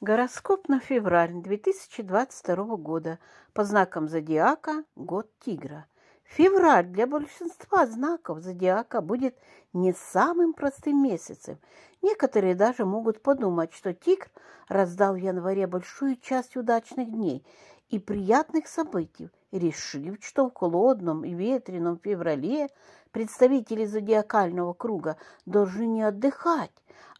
Гороскоп на февраль 2022 года по знакам зодиака «Год тигра». Февраль для большинства знаков зодиака будет не самым простым месяцем. Некоторые даже могут подумать, что тигр раздал в январе большую часть удачных дней и приятных событий, решив, что в холодном и ветреном феврале представители зодиакального круга должны не отдыхать,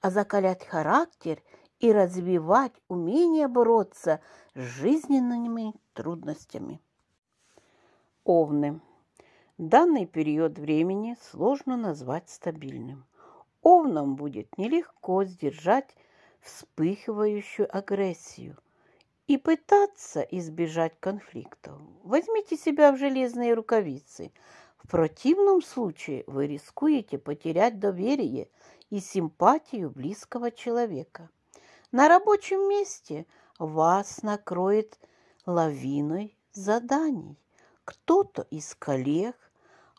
а закалять характер – и развивать умение бороться с жизненными трудностями. Овны. Данный период времени сложно назвать стабильным. Овнам будет нелегко сдержать вспыхивающую агрессию и пытаться избежать конфликтов. Возьмите себя в железные рукавицы. В противном случае вы рискуете потерять доверие и симпатию близкого человека. На рабочем месте вас накроет лавиной заданий. Кто-то из коллег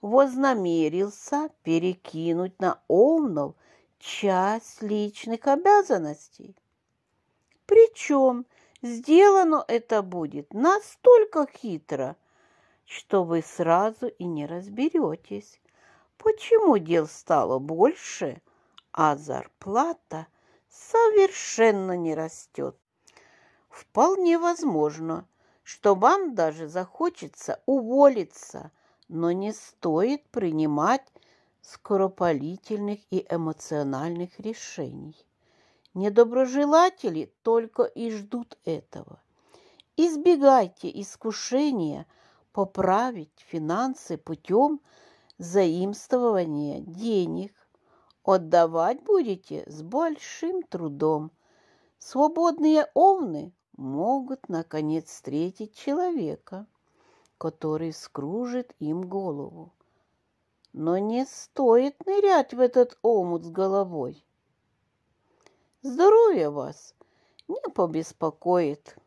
вознамерился перекинуть на Овнов часть личных обязанностей. Причем сделано это будет настолько хитро, что вы сразу и не разберетесь, почему дел стало больше, а зарплата совершенно не растет. Вполне возможно, что вам даже захочется уволиться, но не стоит принимать скоропалительных и эмоциональных решений. Недоброжелатели только и ждут этого. Избегайте искушения поправить финансы путем заимствования денег, Отдавать будете с большим трудом. Свободные овны могут, наконец, встретить человека, который скружит им голову. Но не стоит нырять в этот омут с головой. Здоровье вас не побеспокоит.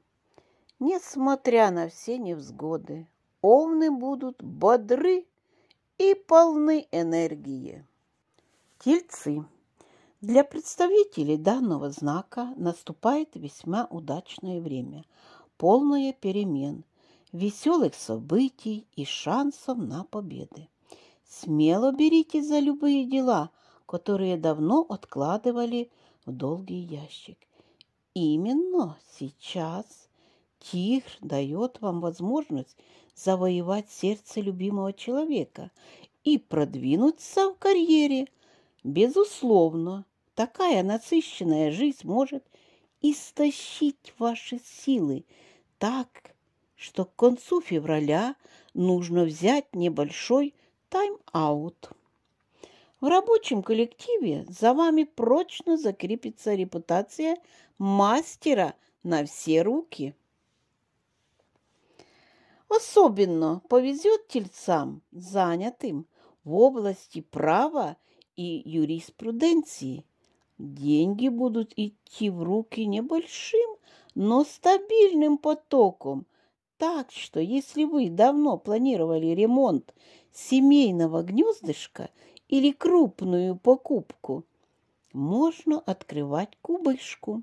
Несмотря на все невзгоды, овны будут бодры и полны энергии. Тельцы. Для представителей данного знака наступает весьма удачное время, полное перемен, веселых событий и шансов на победы. Смело берите за любые дела, которые давно откладывали в долгий ящик. Именно сейчас тигр дает вам возможность завоевать сердце любимого человека и продвинуться в карьере – Безусловно, такая насыщенная жизнь может истощить ваши силы так, что к концу февраля нужно взять небольшой тайм-аут. В рабочем коллективе за вами прочно закрепится репутация мастера на все руки. Особенно повезет тельцам, занятым в области права и юриспруденции деньги будут идти в руки небольшим, но стабильным потоком. Так что, если вы давно планировали ремонт семейного гнездышка или крупную покупку, можно открывать кубышку.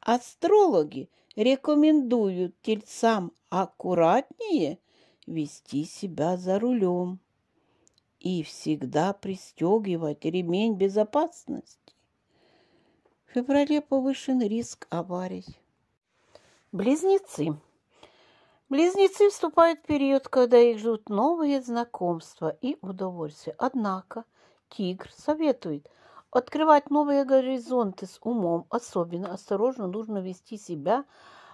Астрологи рекомендуют тельцам аккуратнее вести себя за рулем и всегда пристегивать ремень безопасности. В феврале повышен риск аварий. Близнецы. Близнецы вступают в период, когда их ждут новые знакомства и удовольствия. Однако тигр советует открывать новые горизонты с умом. Особенно осторожно нужно вести себя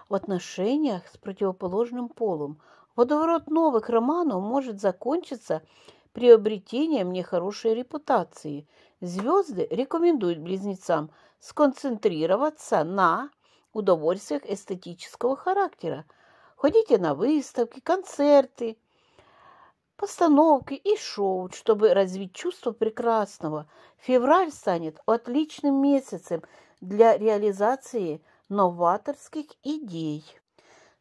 в отношениях с противоположным полом. Водоворот новых романов может закончиться – приобретением нехорошей репутации. Звезды рекомендуют близнецам сконцентрироваться на удовольствиях эстетического характера. Ходите на выставки, концерты, постановки и шоу, чтобы развить чувство прекрасного. Февраль станет отличным месяцем для реализации новаторских идей.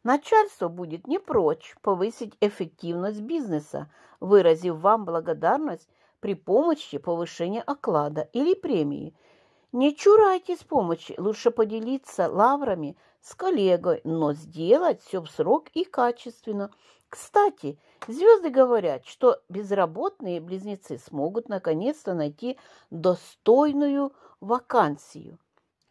Начальство будет не прочь повысить эффективность бизнеса, выразив вам благодарность при помощи повышения оклада или премии. Не чурайтесь помощи, лучше поделиться лаврами с коллегой, но сделать все в срок и качественно. Кстати, звезды говорят, что безработные близнецы смогут наконец-то найти достойную вакансию.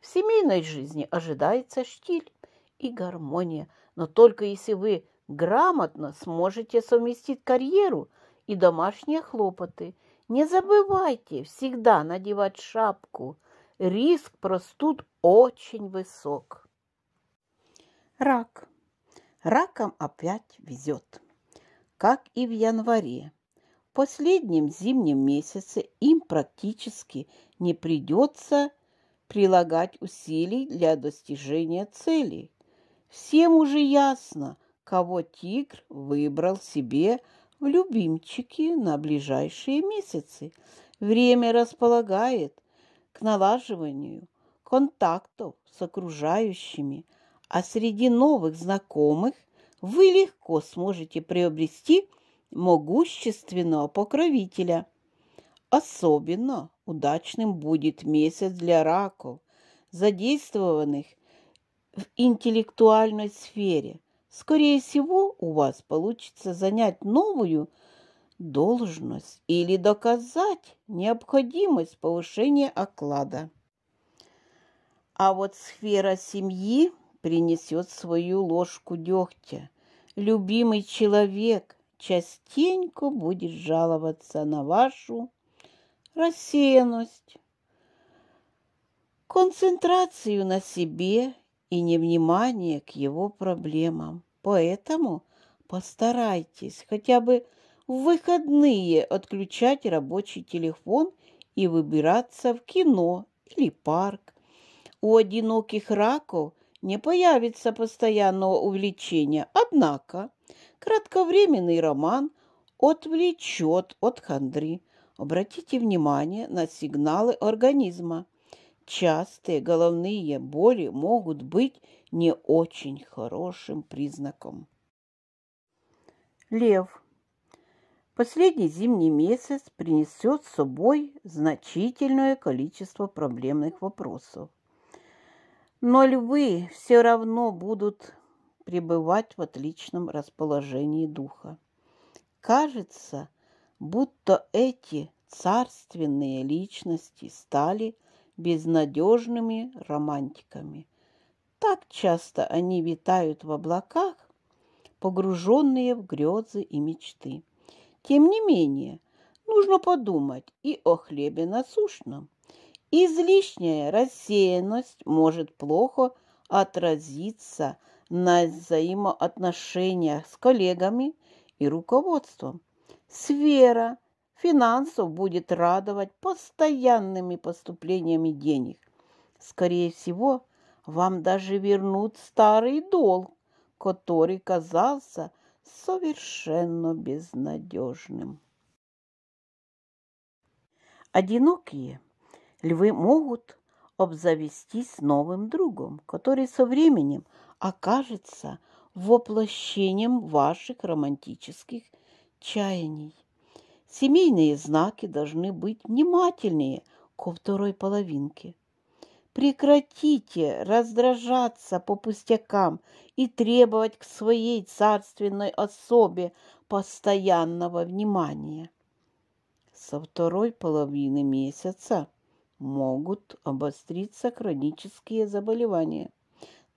В семейной жизни ожидается штиль и гармония, но только если вы грамотно сможете совместить карьеру и домашние хлопоты. Не забывайте всегда надевать шапку. Риск простуд очень высок. Рак. Раком опять везет. Как и в январе. В последнем зимнем месяце им практически не придется прилагать усилий для достижения целей. Всем уже ясно – кого тигр выбрал себе в любимчики на ближайшие месяцы. Время располагает к налаживанию контактов с окружающими, а среди новых знакомых вы легко сможете приобрести могущественного покровителя. Особенно удачным будет месяц для раков, задействованных в интеллектуальной сфере – Скорее всего, у вас получится занять новую должность или доказать необходимость повышения оклада. А вот сфера семьи принесет свою ложку дегтя. Любимый человек частенько будет жаловаться на вашу рассеянность, концентрацию на себе и невнимание к его проблемам. Поэтому постарайтесь хотя бы в выходные отключать рабочий телефон и выбираться в кино или парк. У одиноких раков не появится постоянного увлечения, однако кратковременный роман отвлечет от хандры. Обратите внимание на сигналы организма – Частые головные боли могут быть не очень хорошим признаком. Лев. Последний зимний месяц принесет с собой значительное количество проблемных вопросов. Но львы все равно будут пребывать в отличном расположении духа. Кажется, будто эти царственные личности стали – безнадежными романтиками. Так часто они витают в облаках, погруженные в грезы и мечты. Тем не менее, нужно подумать и о хлебе насущном. Излишняя рассеянность может плохо отразиться на взаимоотношениях с коллегами и руководством. Сфера – Финансов будет радовать постоянными поступлениями денег. Скорее всего, вам даже вернут старый долг, который казался совершенно безнадежным. Одинокие львы могут обзавестись новым другом, который со временем окажется воплощением ваших романтических чаяний. Семейные знаки должны быть внимательнее ко второй половинке. Прекратите раздражаться по пустякам и требовать к своей царственной особе постоянного внимания. Со второй половины месяца могут обостриться хронические заболевания,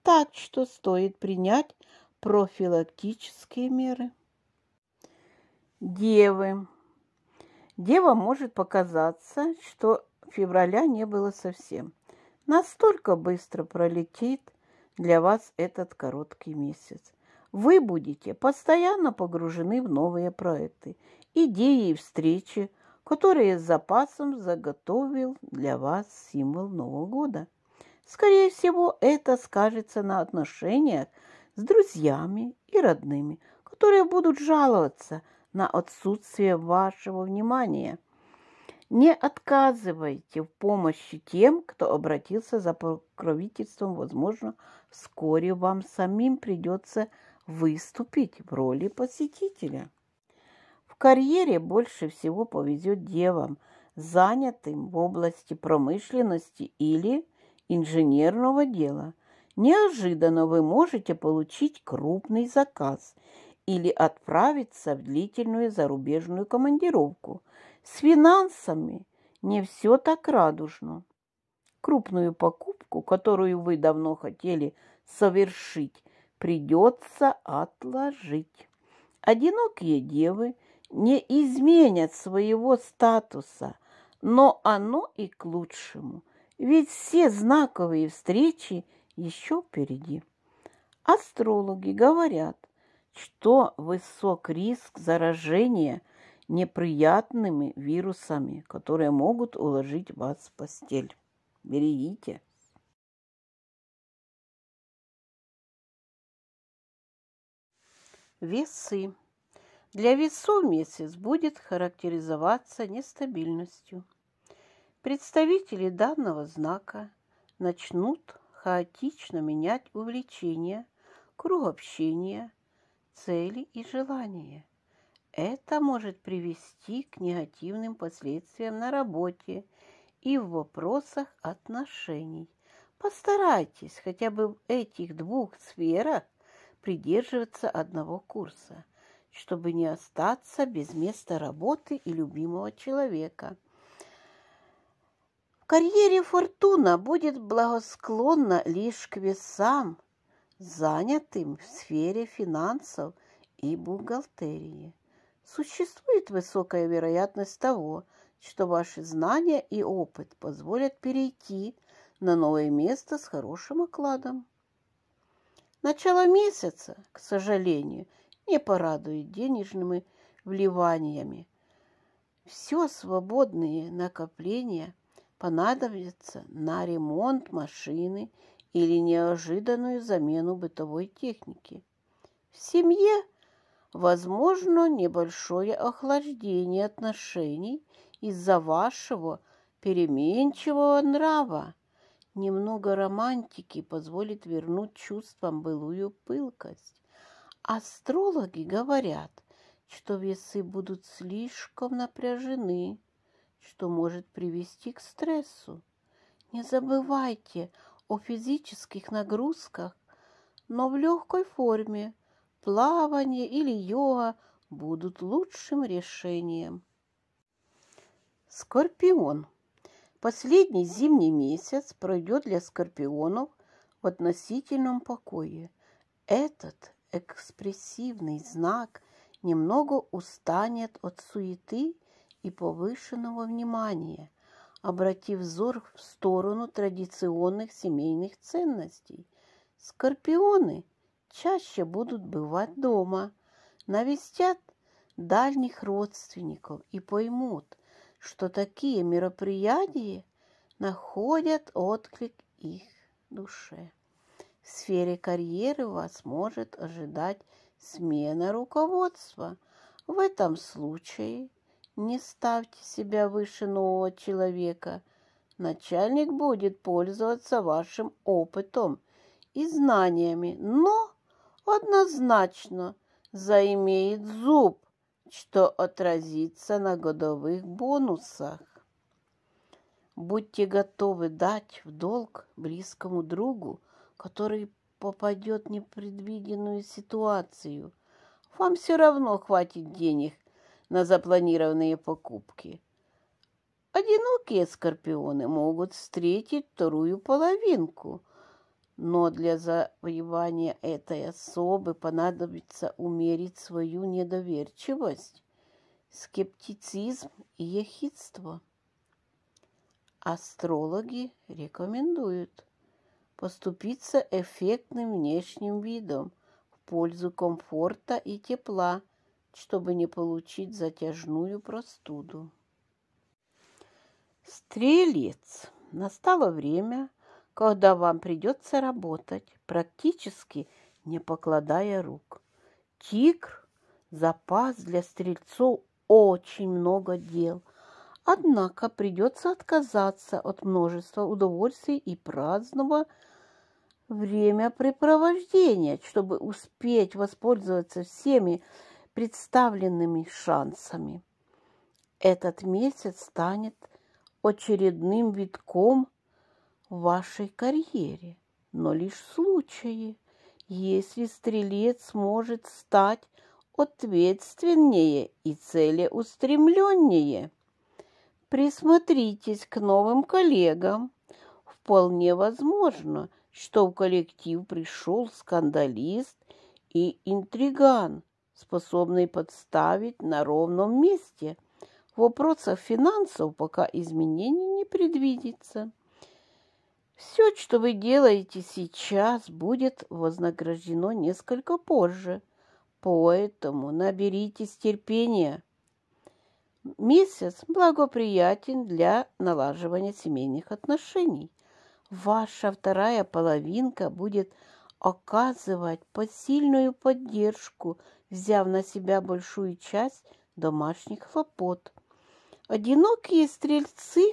так что стоит принять профилактические меры. Девы. Дева может показаться, что февраля не было совсем. Настолько быстро пролетит для вас этот короткий месяц. Вы будете постоянно погружены в новые проекты, идеи и встречи, которые с запасом заготовил для вас символ Нового года. Скорее всего, это скажется на отношениях с друзьями и родными, которые будут жаловаться на отсутствие вашего внимания. Не отказывайте в помощи тем, кто обратился за покровительством. Возможно, вскоре вам самим придется выступить в роли посетителя. В карьере больше всего повезет девам, занятым в области промышленности или инженерного дела. Неожиданно вы можете получить крупный заказ – или отправиться в длительную зарубежную командировку. С финансами не все так радужно. Крупную покупку, которую вы давно хотели совершить, придется отложить. Одинокие девы не изменят своего статуса, но оно и к лучшему, ведь все знаковые встречи еще впереди. Астрологи говорят – что высок риск заражения неприятными вирусами, которые могут уложить вас в постель. Берегите. Весы. Для весов месяц будет характеризоваться нестабильностью. Представители данного знака начнут хаотично менять увлечения, круг общения – цели и желания. Это может привести к негативным последствиям на работе и в вопросах отношений. Постарайтесь хотя бы в этих двух сферах придерживаться одного курса, чтобы не остаться без места работы и любимого человека. В карьере фортуна будет благосклонна лишь к весам – занятым в сфере финансов и бухгалтерии. Существует высокая вероятность того, что ваши знания и опыт позволят перейти на новое место с хорошим окладом. Начало месяца, к сожалению, не порадует денежными вливаниями. Все свободные накопления понадобятся на ремонт машины или неожиданную замену бытовой техники. В семье возможно небольшое охлаждение отношений из-за вашего переменчивого нрава. Немного романтики позволит вернуть чувствам былую пылкость. Астрологи говорят, что весы будут слишком напряжены, что может привести к стрессу. Не забывайте о физических нагрузках, но в легкой форме плавание или йога будут лучшим решением. Скорпион. Последний зимний месяц пройдет для скорпионов в относительном покое. Этот экспрессивный знак немного устанет от суеты и повышенного внимания – обратив взор в сторону традиционных семейных ценностей. Скорпионы чаще будут бывать дома, навестят дальних родственников и поймут, что такие мероприятия находят отклик их душе. В сфере карьеры вас может ожидать смена руководства. В этом случае – не ставьте себя выше нового человека. Начальник будет пользоваться вашим опытом и знаниями, но однозначно заимеет зуб, что отразится на годовых бонусах. Будьте готовы дать в долг близкому другу, который попадет в непредвиденную ситуацию. Вам все равно хватит денег на запланированные покупки. Одинокие скорпионы могут встретить вторую половинку, но для завоевания этой особы понадобится умерить свою недоверчивость, скептицизм и ехидство. Астрологи рекомендуют поступиться эффектным внешним видом в пользу комфорта и тепла чтобы не получить затяжную простуду. Стрелец, настало время, когда вам придется работать, практически не покладая рук. Тигр – запас для стрельцов очень много дел, однако придется отказаться от множества удовольствий и праздного времяпрепровождения, чтобы успеть воспользоваться всеми представленными шансами. Этот месяц станет очередным витком в вашей карьере, но лишь в случае, если стрелец сможет стать ответственнее и целеустремленнее. Присмотритесь к новым коллегам. Вполне возможно, что в коллектив пришел скандалист и интриган, способный подставить на ровном месте. В вопросах финансов пока изменений не предвидится. Все, что вы делаете сейчас, будет вознаграждено несколько позже. Поэтому наберитесь терпения. Месяц благоприятен для налаживания семейных отношений. Ваша вторая половинка будет оказывать посильную поддержку взяв на себя большую часть домашних хлопот. Одинокие стрельцы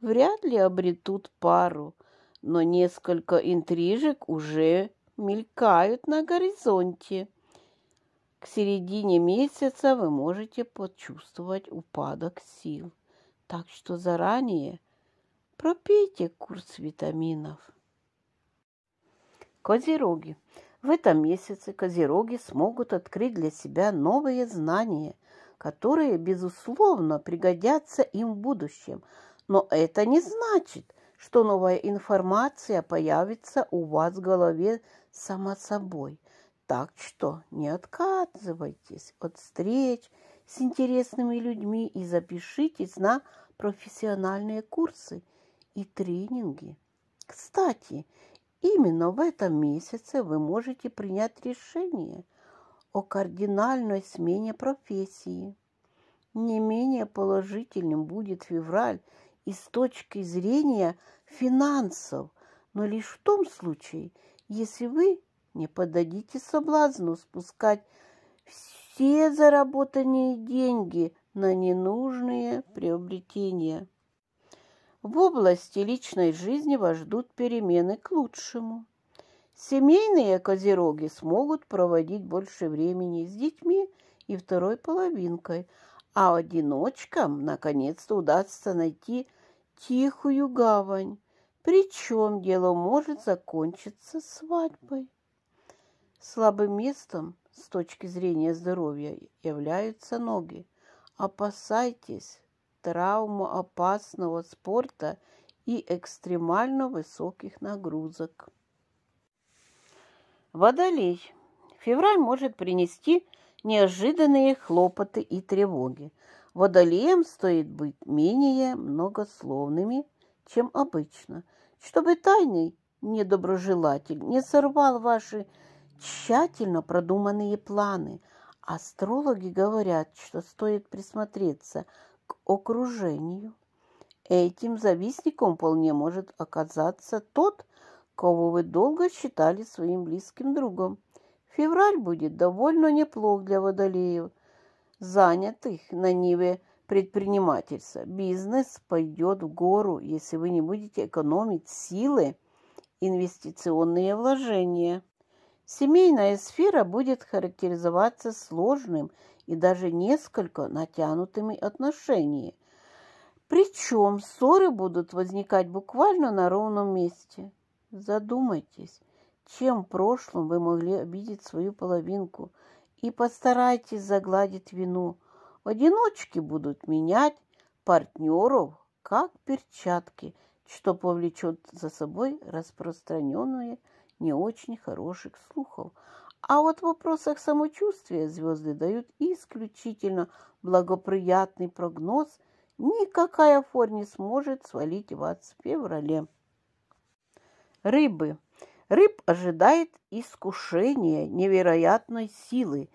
вряд ли обретут пару, но несколько интрижек уже мелькают на горизонте. К середине месяца вы можете почувствовать упадок сил, так что заранее пропейте курс витаминов. Козероги. В этом месяце козероги смогут открыть для себя новые знания, которые, безусловно, пригодятся им в будущем. Но это не значит, что новая информация появится у вас в голове само собой. Так что не отказывайтесь от встреч с интересными людьми и запишитесь на профессиональные курсы и тренинги. Кстати, Именно в этом месяце вы можете принять решение о кардинальной смене профессии. Не менее положительным будет февраль и с точки зрения финансов, но лишь в том случае, если вы не подадите соблазну спускать все заработанные деньги на ненужные приобретения. В области личной жизни вас ждут перемены к лучшему. Семейные козероги смогут проводить больше времени с детьми и второй половинкой, а одиночкам наконец-то удастся найти тихую гавань. Причем дело может закончиться свадьбой. Слабым местом с точки зрения здоровья являются ноги. Опасайтесь травму опасного спорта и экстремально высоких нагрузок. Водолей. Февраль может принести неожиданные хлопоты и тревоги. Водолеям стоит быть менее многословными, чем обычно, чтобы тайный недоброжелатель не сорвал ваши тщательно продуманные планы. Астрологи говорят, что стоит присмотреться – к окружению. Этим завистником вполне может оказаться тот, кого вы долго считали своим близким другом. Февраль будет довольно неплох для водолеев, занятых на ниве предпринимательства. Бизнес пойдет в гору, если вы не будете экономить силы, инвестиционные вложения. Семейная сфера будет характеризоваться сложным и даже несколько натянутыми отношениями. Причем ссоры будут возникать буквально на ровном месте. Задумайтесь, чем в прошлом вы могли обидеть свою половинку, и постарайтесь загладить вину. Одиночки будут менять партнеров, как перчатки, что повлечет за собой распространенные не очень хороших слухов. А вот в вопросах самочувствия звезды дают исключительно благоприятный прогноз. Никакая фор не сможет свалить вас в феврале. Рыбы. Рыб ожидает искушение невероятной силы.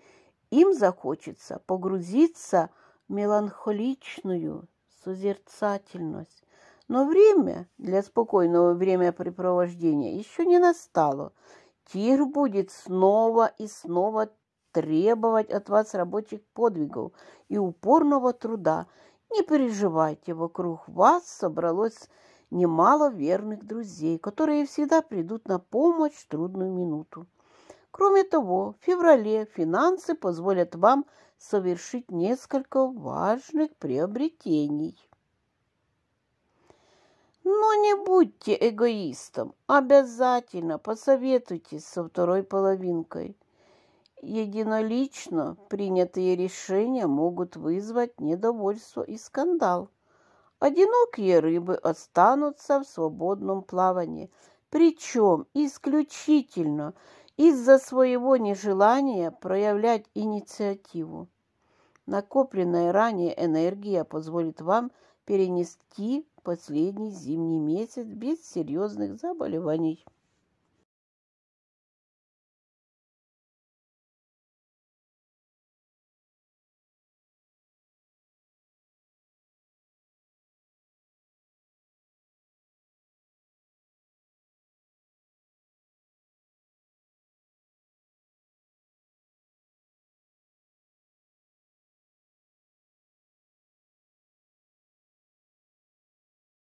Им захочется погрузиться в меланхоличную созерцательность. Но время для спокойного времяпрепровождения еще не настало – Тир будет снова и снова требовать от вас рабочих подвигов и упорного труда. Не переживайте, вокруг вас собралось немало верных друзей, которые всегда придут на помощь в трудную минуту. Кроме того, в феврале финансы позволят вам совершить несколько важных приобретений. Но не будьте эгоистом. Обязательно посоветуйтесь со второй половинкой. Единолично принятые решения могут вызвать недовольство и скандал. Одинокие рыбы останутся в свободном плавании, причем исключительно из-за своего нежелания проявлять инициативу. Накопленная ранее энергия позволит вам – перенести последний зимний месяц без серьезных заболеваний.